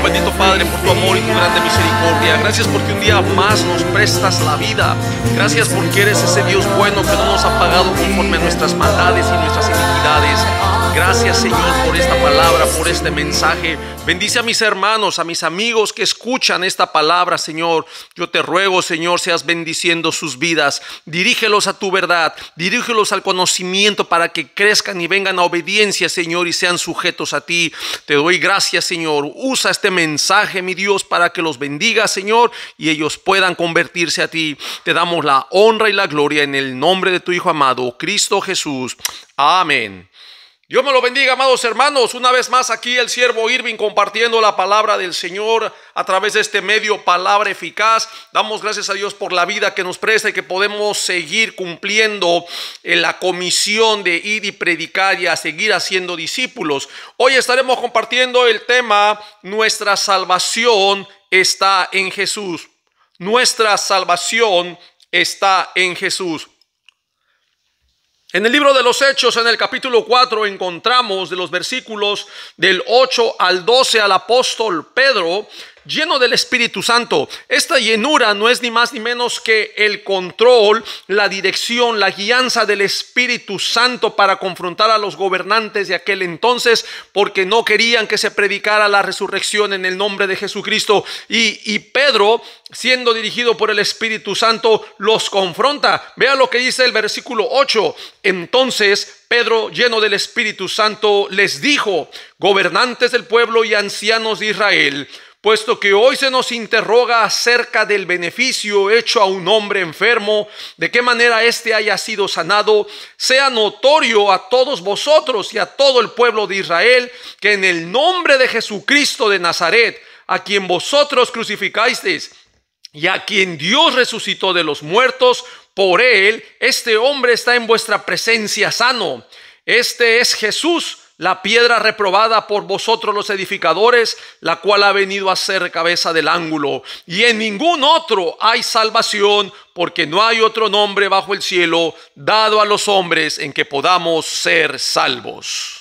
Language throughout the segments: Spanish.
bendito Padre, por tu amor y tu grande misericordia. Gracias porque un día más nos prestas la vida. Gracias porque eres ese Dios bueno que no nos ha pagado conforme a nuestras maldades y nuestras iniquidades. Gracias Señor por esta palabra, por este mensaje. Bendice a mis hermanos, a mis amigos que escuchan esta palabra, Señor. Yo te ruego, Señor, seas bendiciendo sus vidas. Dirígelos a tu verdad, dirígelos al conocimiento para que crezcan y vengan a obediencia, Señor, y sean sujetos a ti. Te doy gracias, Señor. Usa este mensaje, mi Dios, para que los bendiga, Señor, y ellos puedan convertirse a ti. Te damos la honra y la gloria en el nombre de tu Hijo amado, Cristo Jesús. Amén. Dios me lo bendiga, amados hermanos. Una vez más aquí el siervo Irving compartiendo la palabra del Señor a través de este medio, palabra eficaz. Damos gracias a Dios por la vida que nos presta y que podemos seguir cumpliendo en la comisión de ir y predicar y a seguir haciendo discípulos. Hoy estaremos compartiendo el tema, nuestra salvación está en Jesús. Nuestra salvación está en Jesús. En el libro de los Hechos, en el capítulo 4, encontramos de los versículos del 8 al 12 al apóstol Pedro lleno del Espíritu Santo. Esta llenura no es ni más ni menos que el control, la dirección, la guianza del Espíritu Santo para confrontar a los gobernantes de aquel entonces, porque no querían que se predicara la resurrección en el nombre de Jesucristo. Y, Pedro, siendo dirigido por el Espíritu Santo, los confronta. Vea lo que dice el versículo 8. Entonces Pedro, lleno del Espíritu Santo, les dijo, gobernantes del pueblo y ancianos de Israel, puesto que hoy se nos interroga acerca del beneficio hecho a un hombre enfermo, de qué manera éste haya sido sanado, sea notorio a todos vosotros y a todo el pueblo de Israel, que en el nombre de Jesucristo de Nazaret, a quien vosotros crucificasteis, y a quien Dios resucitó de los muertos, por él, este hombre está en vuestra presencia sano. Este es Jesús la piedra reprobada por vosotros los edificadores, la cual ha venido a ser cabeza del ángulo. Y en ningún otro hay salvación, porque no hay otro nombre bajo el cielo dado a los hombres en que podamos ser salvos.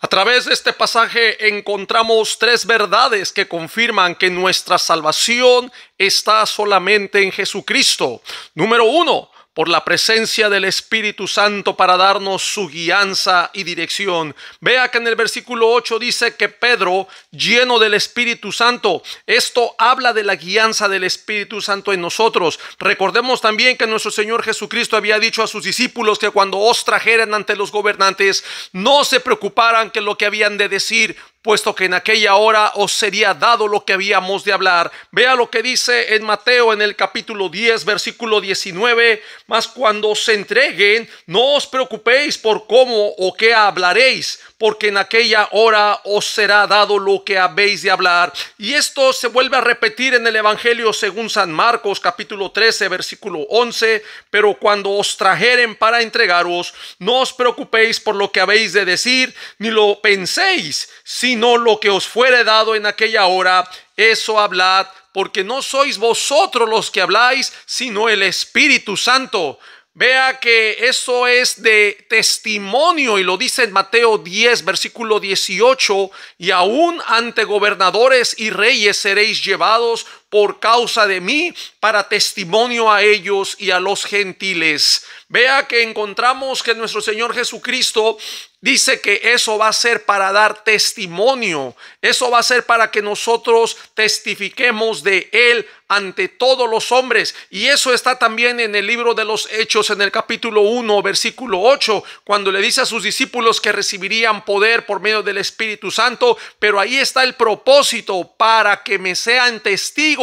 A través de este pasaje encontramos tres verdades que confirman que nuestra salvación está solamente en Jesucristo. Número uno, por la presencia del Espíritu Santo para darnos su guianza y dirección. Vea que en el versículo 8 dice que Pedro, lleno del Espíritu Santo, esto habla de la guianza del Espíritu Santo en nosotros. Recordemos también que nuestro Señor Jesucristo había dicho a sus discípulos que cuando os trajeran ante los gobernantes, no se preocuparan que lo que habían de decir, puesto que en aquella hora os sería dado lo que habíamos de hablar. Vea lo que dice en Mateo en el capítulo 10, versículo 19, mas cuando os entreguen, no os preocupéis por cómo o qué hablaréis porque en aquella hora os será dado lo que habéis de hablar. Y esto se vuelve a repetir en el Evangelio según San Marcos capítulo 13 versículo 11, pero cuando os trajeren para entregaros, no os preocupéis por lo que habéis de decir, ni lo penséis, sino lo que os fuere dado en aquella hora, eso hablad, porque no sois vosotros los que habláis, sino el Espíritu Santo Vea que eso es de testimonio y lo dice en Mateo 10, versículo 18, y aún ante gobernadores y reyes seréis llevados por causa de mí para testimonio a ellos y a los gentiles. Vea que encontramos que nuestro Señor Jesucristo Dice que eso va a ser para dar testimonio, eso va a ser para que nosotros testifiquemos de Él ante todos los hombres. Y eso está también en el libro de los Hechos, en el capítulo 1, versículo 8, cuando le dice a sus discípulos que recibirían poder por medio del Espíritu Santo, pero ahí está el propósito para que me sean testigos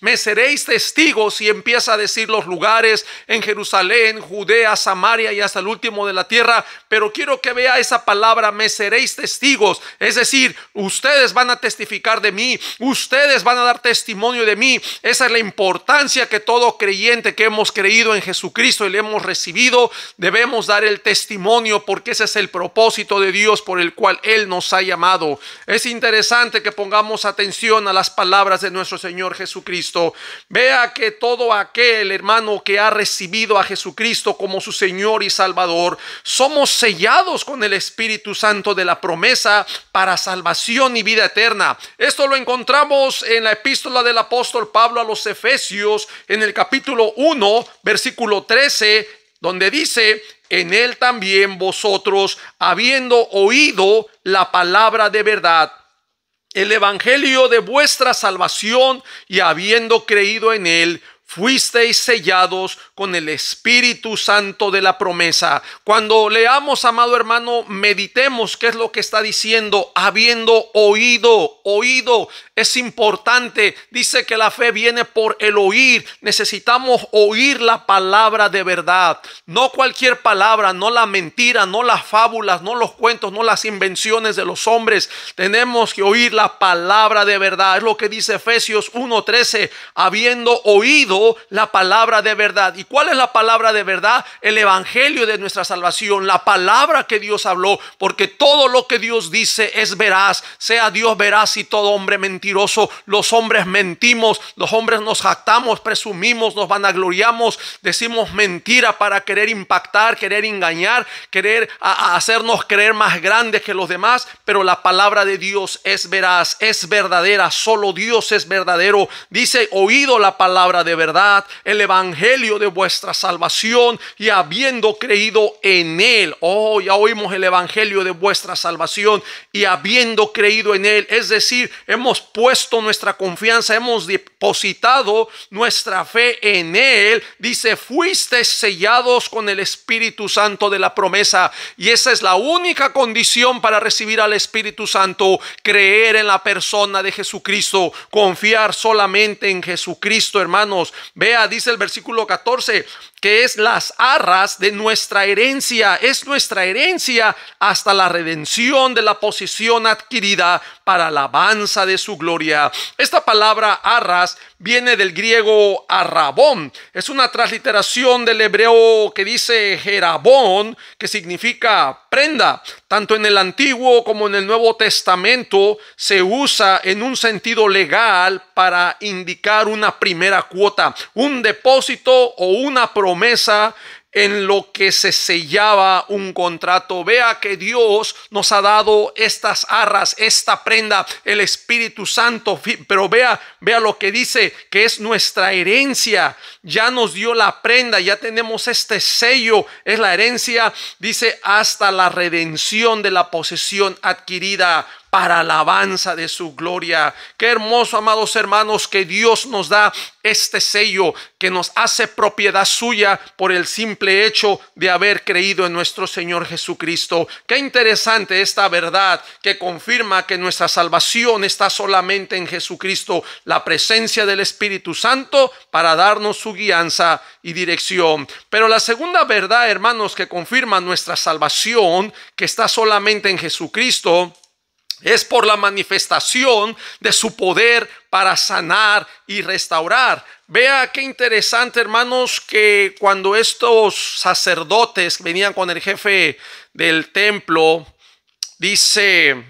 me seréis testigos y empieza a decir los lugares en Jerusalén, Judea, Samaria y hasta el último de la tierra. Pero quiero que vea esa palabra, me seréis testigos. Es decir, ustedes van a testificar de mí, ustedes van a dar testimonio de mí. Esa es la importancia que todo creyente que hemos creído en Jesucristo y le hemos recibido, debemos dar el testimonio porque ese es el propósito de Dios por el cual Él nos ha llamado. Es interesante que pongamos atención a las palabras de nuestro Señor Jesucristo. Vea que todo aquel hermano que ha recibido a Jesucristo como su Señor y Salvador, somos sellados con el Espíritu Santo de la promesa para salvación y vida eterna. Esto lo encontramos en la epístola del apóstol Pablo a los Efesios en el capítulo 1, versículo 13, donde dice, en él también vosotros, habiendo oído la palabra de verdad el Evangelio de vuestra salvación y habiendo creído en él, fuisteis sellados con el Espíritu Santo de la promesa. Cuando leamos, amado hermano, meditemos qué es lo que está diciendo, habiendo oído, oído, es importante. Dice que la fe viene por el oír. Necesitamos oír la palabra de verdad, no cualquier palabra, no la mentira, no las fábulas, no los cuentos, no las invenciones de los hombres. Tenemos que oír la palabra de verdad. Es lo que dice Efesios 1:13, habiendo oído la palabra de verdad. ¿Y cuál es la palabra de verdad? El evangelio de nuestra salvación, la palabra que Dios habló, porque todo lo que Dios dice es veraz, sea Dios veraz y todo hombre mentiroso. Los hombres mentimos, los hombres nos jactamos, presumimos, nos vanagloriamos, decimos mentira para querer impactar, querer engañar, querer hacernos creer más grandes que los demás, pero la palabra de Dios es veraz, es verdadera, solo Dios es verdadero. Dice, oído la palabra de verdad el evangelio de vuestra salvación y habiendo creído en él. Oh, ya oímos el evangelio de vuestra salvación y habiendo creído en él. Es decir, hemos puesto nuestra confianza, hemos depositado nuestra fe en él. Dice, fuiste sellados con el Espíritu Santo de la promesa. Y esa es la única condición para recibir al Espíritu Santo, creer en la persona de Jesucristo, confiar solamente en Jesucristo, hermanos. Vea, dice el versículo 14, que es las arras de nuestra herencia, es nuestra herencia hasta la redención de la posición adquirida para la alabanza de su gloria. Esta palabra arras viene del griego arrabón, es una transliteración del hebreo que dice jerabón, que significa prenda tanto en el Antiguo como en el Nuevo Testamento, se usa en un sentido legal para indicar una primera cuota, un depósito o una promesa en lo que se sellaba un contrato. Vea que Dios nos ha dado estas arras, esta prenda, el Espíritu Santo, pero vea, vea lo que dice que es nuestra herencia. Ya nos dio la prenda, ya tenemos este sello, es la herencia, dice hasta la redención de la posesión adquirida para alabanza de su gloria. Qué hermoso, amados hermanos, que Dios nos da este sello que nos hace propiedad suya por el simple hecho de haber creído en nuestro Señor Jesucristo. Qué interesante esta verdad que confirma que nuestra salvación está solamente en Jesucristo, la presencia del Espíritu Santo para darnos su guianza y dirección. Pero la segunda verdad, hermanos, que confirma nuestra salvación, que está solamente en Jesucristo, es por la manifestación de su poder para sanar y restaurar. Vea qué interesante, hermanos, que cuando estos sacerdotes venían con el jefe del templo, dice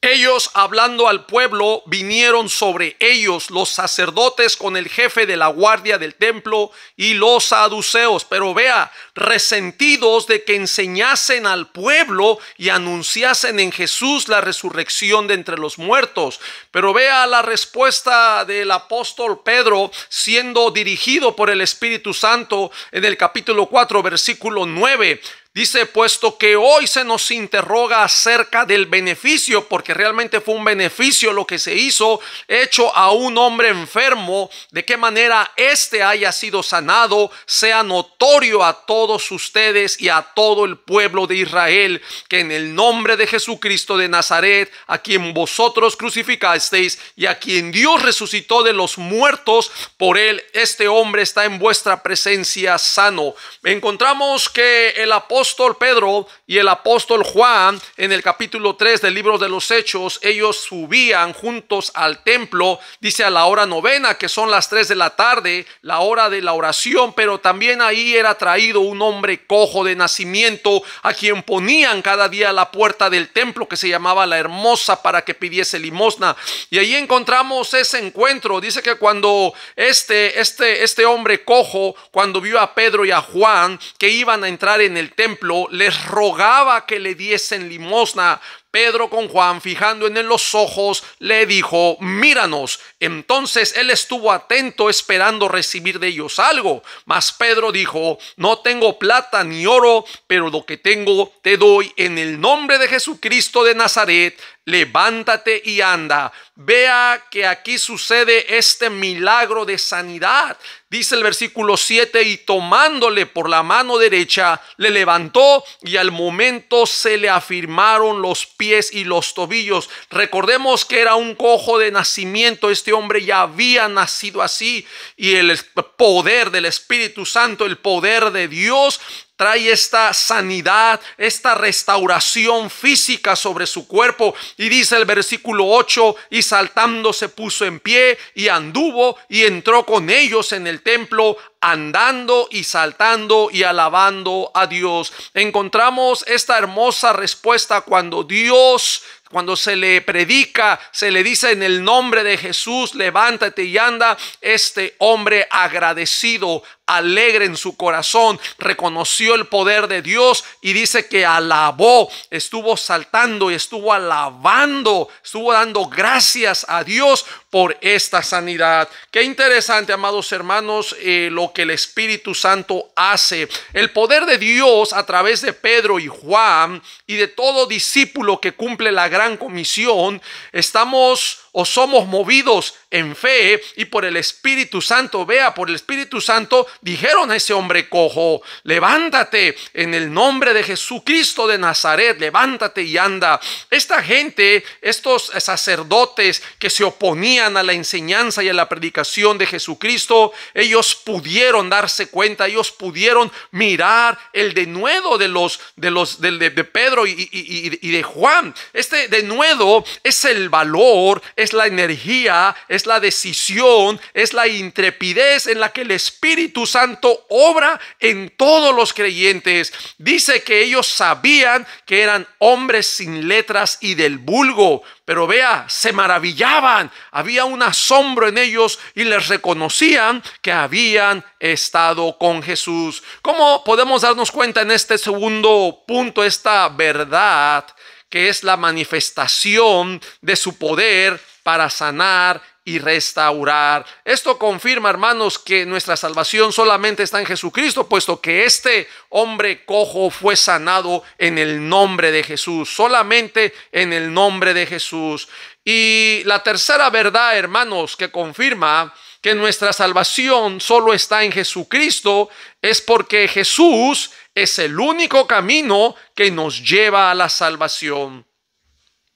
ellos, hablando al pueblo, vinieron sobre ellos los sacerdotes con el jefe de la guardia del templo y los saduceos, pero vea, resentidos de que enseñasen al pueblo y anunciasen en Jesús la resurrección de entre los muertos. Pero vea la respuesta del apóstol Pedro siendo dirigido por el Espíritu Santo en el capítulo 4, versículo 9. Dice, puesto que hoy se nos interroga acerca del beneficio, porque realmente fue un beneficio lo que se hizo, hecho a un hombre enfermo, de qué manera éste haya sido sanado, sea notorio a todos ustedes y a todo el pueblo de Israel, que en el nombre de Jesucristo de Nazaret, a quien vosotros crucificasteis y a quien Dios resucitó de los muertos, por él este hombre está en vuestra presencia sano. Encontramos que el apóstol Pedro y el apóstol Juan en el capítulo 3 del libro de los Hechos, ellos subían juntos al templo, dice a la hora novena, que son las 3 de la tarde, la hora de la oración, pero también ahí era traído un hombre cojo de nacimiento a quien ponían cada día a la puerta del templo que se llamaba la hermosa para que pidiese limosna. Y ahí encontramos ese encuentro. Dice que cuando este, este, este hombre cojo, cuando vio a Pedro y a Juan que iban a entrar en el templo, les rogaba que le diesen limosna, Pedro con Juan, fijando en él los ojos, le dijo, míranos. Entonces él estuvo atento esperando recibir de ellos algo. Mas Pedro dijo, no tengo plata ni oro, pero lo que tengo te doy en el nombre de Jesucristo de Nazaret. Levántate y anda. Vea que aquí sucede este milagro de sanidad. Dice el versículo 7, y tomándole por la mano derecha, le levantó y al momento se le afirmaron los pies y los tobillos. Recordemos que era un cojo de nacimiento, este hombre ya había nacido así y el poder del Espíritu Santo, el poder de Dios trae esta sanidad, esta restauración física sobre su cuerpo. Y dice el versículo 8, y saltando se puso en pie y anduvo y entró con ellos en el templo andando y saltando y alabando a Dios. Encontramos esta hermosa respuesta cuando Dios cuando se le predica, se le dice en el nombre de Jesús, levántate y anda, este hombre agradecido, alegre en su corazón, reconoció el poder de Dios y dice que alabó, estuvo saltando y estuvo alabando, estuvo dando gracias a Dios por esta sanidad. Qué interesante, amados hermanos, eh, lo que el Espíritu Santo hace. El poder de Dios a través de Pedro y Juan y de todo discípulo que cumple la gran comisión, estamos o somos movidos en fe y por el Espíritu Santo, vea, por el Espíritu Santo dijeron a ese hombre cojo, levántate en el nombre de Jesucristo de Nazaret, levántate y anda. Esta gente, estos sacerdotes que se oponían a la enseñanza y a la predicación de Jesucristo, ellos pudieron darse cuenta, ellos pudieron mirar el denuedo de los de los de, de Pedro y, y, de Juan. Este denuedo es el valor, es la energía, es la decisión, es la intrepidez en la que el Espíritu Santo obra en todos los creyentes. Dice que ellos sabían que eran hombres sin letras y del vulgo, pero vea, se maravillaban, había un asombro en ellos y les reconocían que habían estado con Jesús. ¿Cómo podemos darnos cuenta en este segundo punto esta verdad que es la manifestación de su poder para sanar y restaurar. Esto confirma, hermanos, que nuestra salvación solamente está en Jesucristo, puesto que este hombre cojo fue sanado en el nombre de Jesús, solamente en el nombre de Jesús. Y la tercera verdad, hermanos, que confirma que nuestra salvación solo está en Jesucristo es porque Jesús es el único camino que nos lleva a la salvación.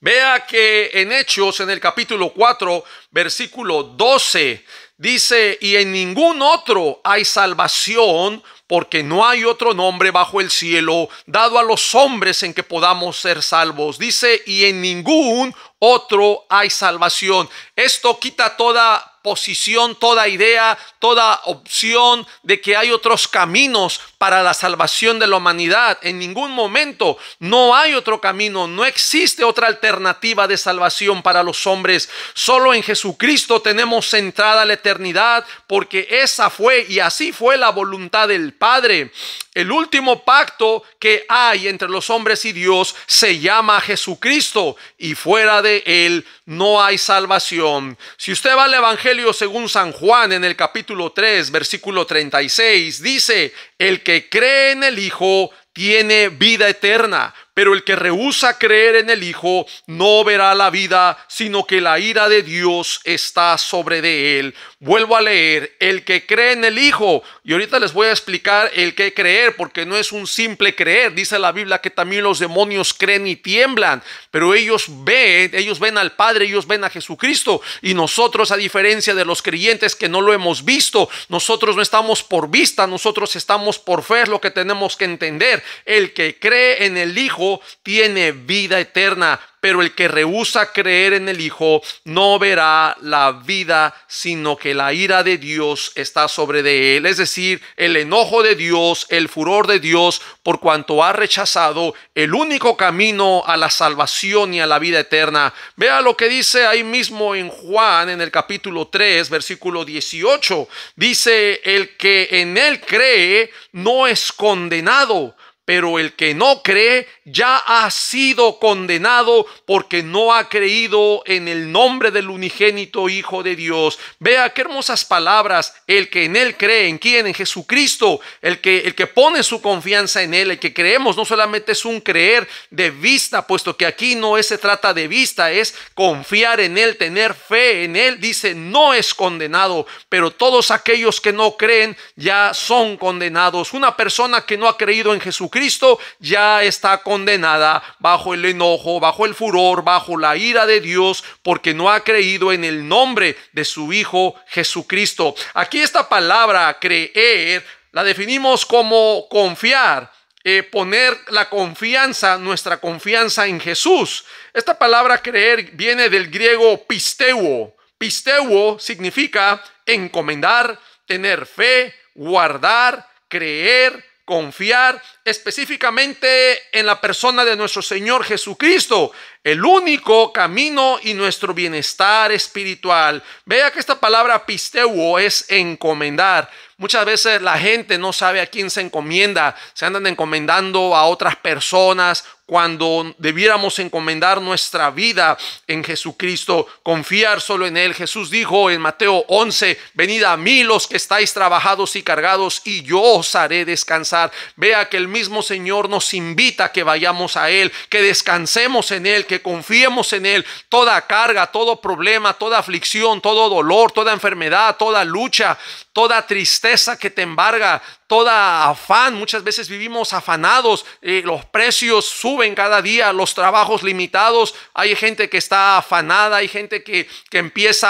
Vea que en Hechos, en el capítulo 4, versículo 12, dice, y en ningún otro hay salvación porque no hay otro nombre bajo el cielo dado a los hombres en que podamos ser salvos. Dice, y en ningún otro hay salvación. Esto quita toda posición, toda idea, toda opción de que hay otros caminos para la salvación de la humanidad. En ningún momento no hay otro camino, no existe otra alternativa de salvación para los hombres. Solo en Jesucristo tenemos entrada a la eternidad porque esa fue y así fue la voluntad del Padre. El último pacto que hay entre los hombres y Dios se llama Jesucristo y fuera de él no hay salvación. Si usted va al Evangelio según San Juan en el capítulo 3, versículo 36, dice, el que cree en el Hijo tiene vida eterna, pero el que rehúsa creer en el Hijo no verá la vida, sino que la ira de Dios está sobre de él. Vuelvo a leer, el que cree en el Hijo, y ahorita les voy a explicar el que creer, porque no es un simple creer, dice la Biblia que también los demonios creen y tiemblan, pero ellos ven, ellos ven al Padre, ellos ven a Jesucristo, y nosotros a diferencia de los creyentes que no lo hemos visto, nosotros no estamos por vista, nosotros estamos por fe, es lo que tenemos que entender. El que cree en el Hijo, tiene vida eterna, pero el que rehúsa creer en el Hijo no verá la vida, sino que la ira de Dios está sobre de él, es decir, el enojo de Dios, el furor de Dios, por cuanto ha rechazado el único camino a la salvación y a la vida eterna. Vea lo que dice ahí mismo en Juan, en el capítulo 3, versículo 18. Dice, el que en él cree no es condenado pero el que no cree ya ha sido condenado porque no ha creído en el nombre del unigénito Hijo de Dios. Vea qué hermosas palabras. El que en Él cree, ¿en quién? En Jesucristo. El que, el que pone su confianza en Él, el que creemos, no solamente es un creer de vista, puesto que aquí no se trata de vista, es confiar en Él, tener fe en Él. Dice, no es condenado, pero todos aquellos que no creen ya son condenados. Una persona que no ha creído en Jesucristo cristo ya está condenada bajo el enojo, bajo el furor, bajo la ira de Dios, porque no ha creído en el nombre de su Hijo Jesucristo. Aquí esta palabra creer la definimos como confiar. Eh, poner la confianza, nuestra confianza en Jesús. Esta palabra creer viene del griego pisteuo. Pisteuo significa encomendar, tener fe, guardar, creer, confiar específicamente en la persona de nuestro Señor Jesucristo, el único camino y nuestro bienestar espiritual. Vea que esta palabra pisteuo es encomendar. Muchas veces la gente no sabe a quién se encomienda, se andan encomendando a otras personas cuando debiéramos encomendar nuestra vida en Jesucristo, confiar solo en Él. Jesús dijo en Mateo 11, venid a mí los que estáis trabajados y cargados y yo os haré descansar. Vea que el mismo Señor nos invita a que vayamos a Él, que descansemos en Él, que confiemos en Él. Toda carga, todo problema, toda aflicción, todo dolor, toda enfermedad, toda lucha, toda tristeza que te embarga, toda afán. Muchas veces vivimos afanados, eh, los precios suben cada día, los trabajos limitados, hay gente que está afanada, hay gente que, que empieza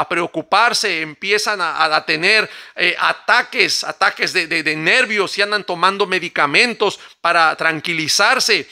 a, preocuparse, empiezan a, tener eh, ataques, ataques de, de nervios y andan tomando medicamentos para tranquilizarse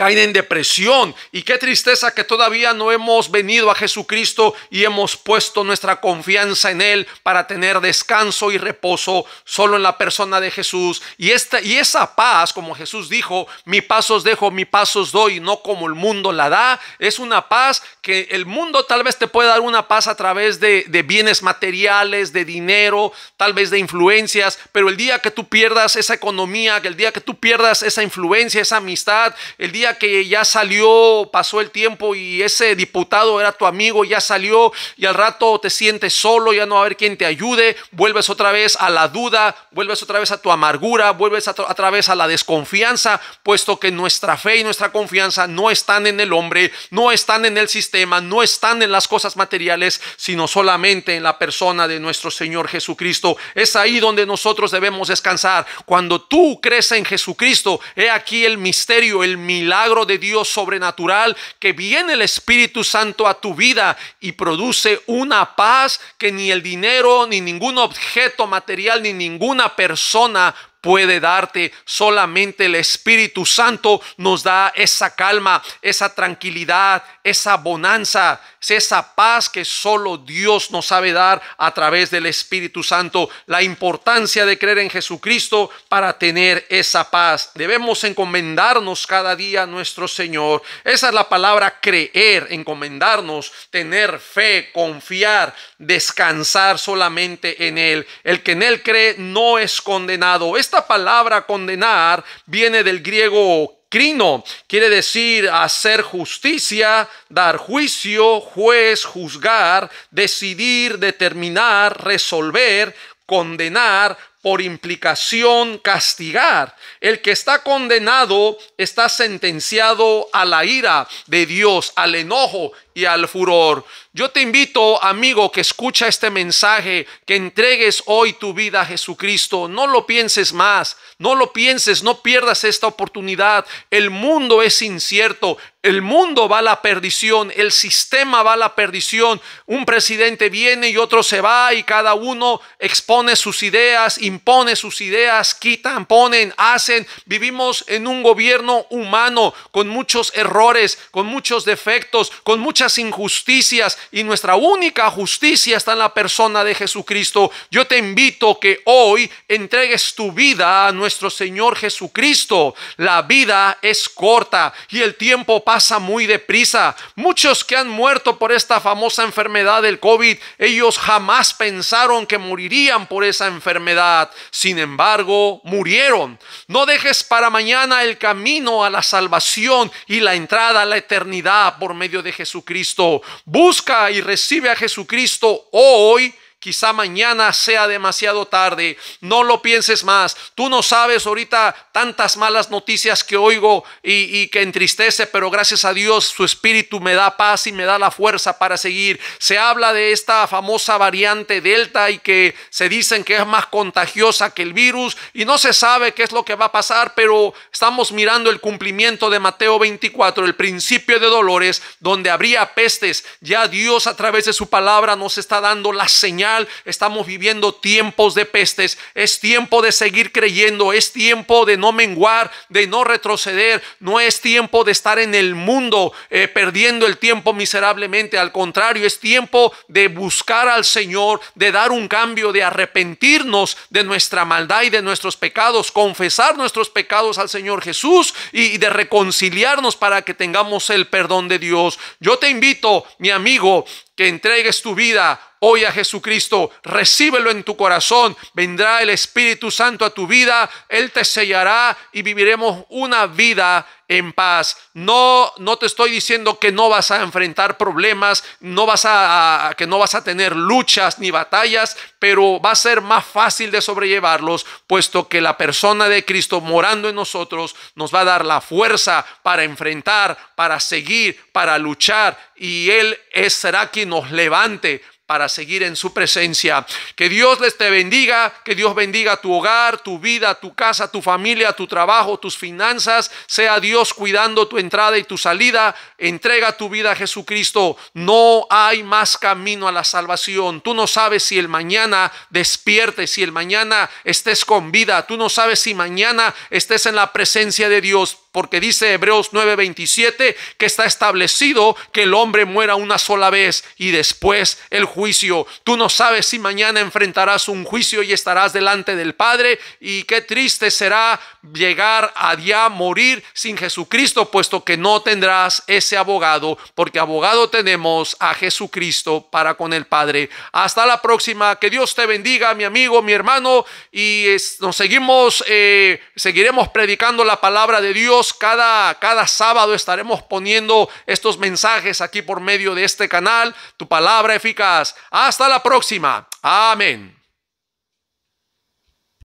caen en depresión. Y qué tristeza que todavía no hemos venido a Jesucristo y hemos puesto nuestra confianza en Él para tener descanso y reposo solo en la persona de Jesús. Y, esta, y esa paz, como Jesús dijo, mi paso os dejo, mi paso os doy, no como el mundo la da, es una paz que el mundo tal vez te puede dar una paz a través de, bienes materiales, de dinero, tal vez de influencias, pero el día que tú pierdas esa economía, el día que tú pierdas esa influencia, esa amistad, el día que ya salió, pasó el tiempo y ese diputado era tu amigo, ya salió y al rato te sientes solo, ya no va a haber quien te ayude, vuelves otra vez a la duda, vuelves otra vez a tu amargura, vuelves a otra vez a la desconfianza, puesto que nuestra fe y nuestra confianza no están en el hombre, no están en el sistema, no están en las cosas materiales, sino solamente en la persona de nuestro Señor Jesucristo. Es ahí donde nosotros debemos descansar. Cuando tú crees en Jesucristo, he aquí el misterio, el milagro de Dios sobrenatural que viene el Espíritu Santo a tu vida y produce una paz que ni el dinero, ni ningún objeto material, ni ninguna persona puede darte. Solamente el Espíritu Santo nos da esa calma, esa tranquilidad, esa bonanza, esa paz que solo Dios nos sabe dar a través del Espíritu Santo. La importancia de creer en Jesucristo para tener esa paz. Debemos encomendarnos cada día a nuestro Señor. Esa es la palabra creer, encomendarnos, tener fe, confiar, descansar solamente en Él. El que en Él cree no es condenado. Este esta palabra condenar viene del griego crino, quiere decir hacer justicia, dar juicio, juez, juzgar, decidir, determinar, resolver, condenar, por implicación castigar. El que está condenado está sentenciado a la ira de Dios, al enojo y al furor. Yo te invito, amigo, que escucha este mensaje, que entregues hoy tu vida a Jesucristo. No lo pienses más, no lo pienses, no pierdas esta oportunidad. El mundo es incierto, el mundo va a la perdición, el sistema va a la perdición. Un presidente viene y otro se va y cada uno expone sus ideas, impone sus ideas, quitan, ponen, hacen. Vivimos en un gobierno humano con muchos errores, con muchos defectos, con muchas injusticias y nuestra única justicia está en la persona de Jesucristo. Yo te invito que hoy entregues tu vida a nuestro Señor Jesucristo. La vida es corta y el tiempo pasa muy deprisa. Muchos que han muerto por esta famosa enfermedad del COVID, ellos jamás pensaron que morirían por esa enfermedad. Sin embargo, murieron. No dejes para mañana el camino a la salvación y la entrada a la eternidad por medio de Jesucristo. Cristo Busca y recibe a Jesucristo hoy Quizá mañana sea demasiado tarde. No lo pienses más. Tú no sabes ahorita tantas malas noticias que oigo y, que entristece, pero gracias a Dios su espíritu me da paz y me da la fuerza para seguir. Se habla de esta famosa variante Delta y que se dicen que es más contagiosa que el virus y no se sabe qué es lo que va a pasar, pero estamos mirando el cumplimiento de Mateo 24, el principio de dolores, donde habría pestes. Ya Dios a través de su palabra nos está dando la señal estamos viviendo tiempos de pestes, es tiempo de seguir creyendo, es tiempo de no menguar, de no retroceder, no es tiempo de estar en el mundo eh, perdiendo el tiempo miserablemente, al contrario, es tiempo de buscar al Señor, de dar un cambio, de arrepentirnos de nuestra maldad y de nuestros pecados, confesar nuestros pecados al Señor Jesús y de reconciliarnos para que tengamos el perdón de Dios. Yo te invito, mi amigo, que entregues tu vida hoy a Jesucristo, recíbelo en tu corazón, vendrá el Espíritu Santo a tu vida, Él te sellará y viviremos una vida en paz. No, no te estoy diciendo que no vas a enfrentar problemas, no vas a, que no vas a tener luchas ni batallas, pero va a ser más fácil de sobrellevarlos, puesto que la persona de Cristo morando en nosotros nos va a dar la fuerza para enfrentar, para seguir, para luchar, y Él será quien nos levante para seguir en su presencia. Que Dios les te bendiga, que Dios bendiga tu hogar, tu vida, tu casa, tu familia, tu trabajo, tus finanzas. Sea Dios cuidando tu entrada y tu salida. Entrega tu vida a Jesucristo. No hay más camino a la salvación. Tú no sabes si el mañana despiertes, si el mañana estés con vida. Tú no sabes si mañana estés en la presencia de Dios porque dice Hebreos 9:27 que está establecido que el hombre muera una sola vez y después el juicio juicio. Tú no sabes si mañana enfrentarás un juicio y estarás delante del Padre y qué triste será llegar a día morir sin Jesucristo, puesto que no tendrás ese abogado, porque abogado tenemos a Jesucristo para con el Padre. Hasta la próxima. Que Dios te bendiga, mi amigo, mi hermano, y nos seguimos, eh, seguiremos predicando la palabra de Dios cada, cada sábado. Estaremos poniendo estos mensajes aquí por medio de este canal, tu palabra eficaz. Hasta la próxima. Amén.